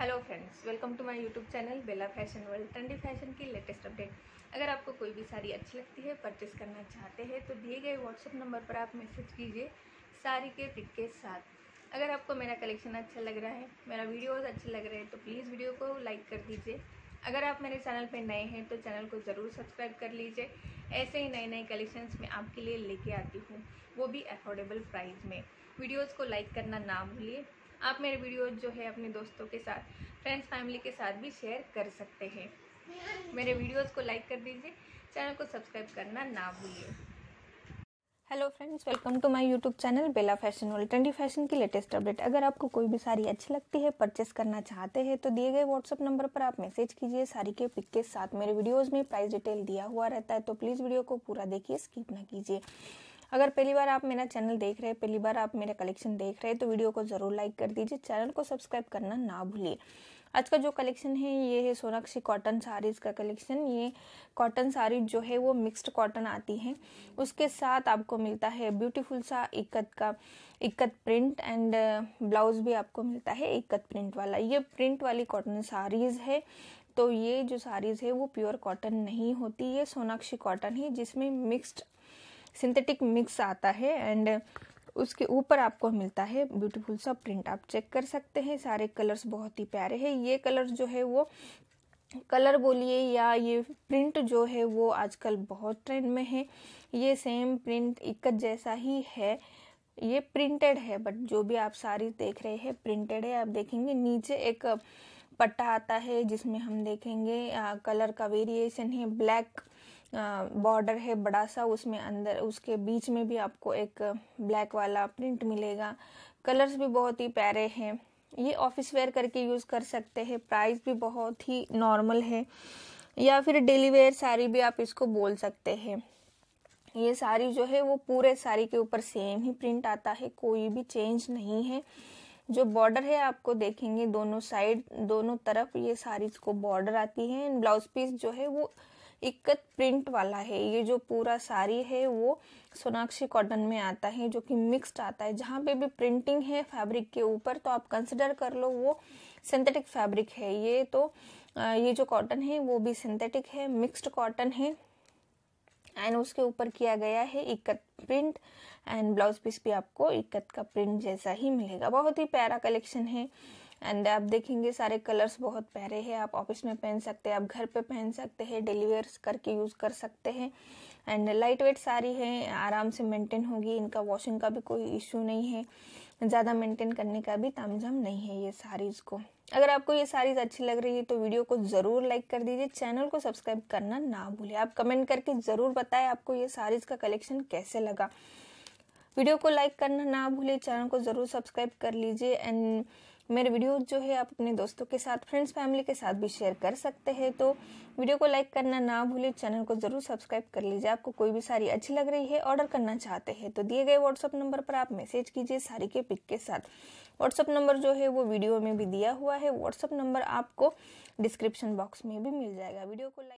hello friends welcome to my YouTube channel Bela fashion world trendy fashion की latest update अगर आपको कोई भी साड़ी अच्छी लगती है परचेस करना चाहते हैं तो दिए गए व्हाट्सअप नंबर पर आप मैसेज कीजिए साड़ी के पिक के साथ अगर आपको मेरा कलेक्शन अच्छा लग रहा है मेरा वीडियोज़ अच्छे लग रहे हैं तो प्लीज़ वीडियो को लाइक कर दीजिए अगर आप मेरे चैनल पर नए हैं तो चैनल को ज़रूर सब्सक्राइब कर लीजिए ऐसे ही नए नए कलेक्शंस मैं आपके लिए लेके आती हूँ वो भी अफोर्डेबल प्राइस में वीडियोज़ को लाइक करना ना भूलिए आप मेरे वीडियो जो है अपने दोस्तों के साथ फ्रेंड्स फैमिली के साथ भी शेयर कर सकते हैं मेरे वीडियोस को लाइक कर दीजिए चैनल को सब्सक्राइब करना ना भूलिए hello friends welcome to my YouTube channel Bela fashion world trendy fashion की लेटेस्ट अपडेट अगर आपको कोई भी साड़ी अच्छी लगती है परचेस करना चाहते हैं तो दिए गए व्हाट्सअप नंबर पर आप मैसेज कीजिए साड़ी के पिक के साथ मेरे वीडियोस में प्राइस डिटेल दिया हुआ रहता है तो प्लीज़ वीडियो को पूरा देखिए स्किप ना कीजिए अगर पहली बार आप मेरा चैनल देख रहे हैं पहली बार आप मेरा कलेक्शन देख रहे हैं तो वीडियो को ज़रूर लाइक कर दीजिए चैनल को सब्सक्राइब करना ना भूलिए आज का जो कलेक्शन है ये है सोनाक्षी कॉटन साड़ीज़ का कलेक्शन ये कॉटन साड़ी जो है वो मिक्स्ड कॉटन आती है उसके साथ आपको मिलता है ब्यूटीफुल सा इक्कत का इक्कत प्रिंट एंड ब्लाउज़ भी आपको मिलता है इक्कत प्रिंट वाला ये प्रिंट वाली कॉटन साड़ीज़ है तो ये जो साड़ीज़ है वो प्योर कॉटन नहीं होती ये सोनाक्षी कॉटन है जिसमें मिक्स्ड सिंथेटिक मिक्स आता है एंड उसके ऊपर आपको मिलता है ब्यूटीफुल सा प्रिंट आप चेक कर सकते हैं सारे कलर्स बहुत ही प्यारे हैं ये कलर्स जो है वो कलर बोलिए या ये प्रिंट जो है वो आजकल बहुत ट्रेंड में है ये सेम प्रिंट इक्कत जैसा ही है ये प्रिंटेड है बट जो भी आप सारी देख रहे हैं प्रिंटेड है आप देखेंगे नीचे एक पट्टा आता है जिसमें हम देखेंगे आ, कलर का वेरिएशन है ब्लैक बॉर्डर है बड़ा सा उसमें अंदर उसके बीच में भी आपको एक ब्लैक वाला प्रिंट मिलेगा कलर्स भी बहुत ही प्यारे हैं ये ऑफिस वेयर करके यूज़ कर सकते हैं प्राइस भी बहुत ही नॉर्मल है या फिर डेली वेयर साड़ी भी आप इसको बोल सकते हैं ये साड़ी जो है वो पूरे साड़ी के ऊपर सेम ही प्रिंट आता है कोई भी चेंज नहीं है जो बॉर्डर है आपको देखेंगे दोनों साइड दोनों तरफ ये साड़ी को बॉर्डर आती है एंड ब्लाउज पीस जो है वो इक्कत प्रिंट वाला है ये जो पूरा साड़ी है वो सोनाक्षी कॉटन में आता है जो कि मिक्स्ड आता है जहाँ पे भी प्रिंटिंग है फैब्रिक के ऊपर तो आप कंसिडर कर लो वो सिंथेटिक फैब्रिक है ये तो ये जो कॉटन है वो भी सिंथेटिक है मिक्स्ड कॉटन है एंड उसके ऊपर किया गया है ikat print and blouse piece भी आपको इक्कत का प्रिंट जैसा ही मिलेगा बहुत ही प्यारा कलेक्शन है एंड आप देखेंगे सारे कलर्स बहुत प्यारे हैं आप ऑफिस में पहन सकते हैं आप घर पे पहन सकते हैं डिलीवर करके यूज़ कर सकते हैं एंड लाइट वेट सारी है आराम से मेंटेन होगी इनका वॉशिंग का भी कोई इशू नहीं है ज़्यादा मेंटेन करने का भी तामझाम नहीं है ये साड़ीज़ को अगर आपको ये साड़ीज़ अच्छी लग रही है तो वीडियो को ज़रूर लाइक कर दीजिए चैनल को सब्सक्राइब करना ना भूलें आप कमेंट करके ज़रूर बताएं आपको ये साड़ीज़ का कलेक्शन कैसे लगा वीडियो को लाइक करना ना भूलें चैनल को ज़रूर सब्सक्राइब कर लीजिए एंड मेरे वीडियो जो है आप अपने दोस्तों के साथ फ्रेंड्स फैमिली के साथ भी शेयर कर सकते हैं तो वीडियो को लाइक करना ना भूलें चैनल को ज़रूर सब्सक्राइब कर लीजिए आपको कोई भी सारी अच्छी लग रही है ऑर्डर करना चाहते हैं तो दिए गए व्हाट्सअप नंबर पर आप मैसेज कीजिए सारी के पिक के साथ व्हाट्सअप नंबर जो है वो वीडियो में भी दिया हुआ है व्हाट्सअप नंबर आपको डिस्क्रिप्शन बॉक्स में भी मिल जाएगा वीडियो को लाइक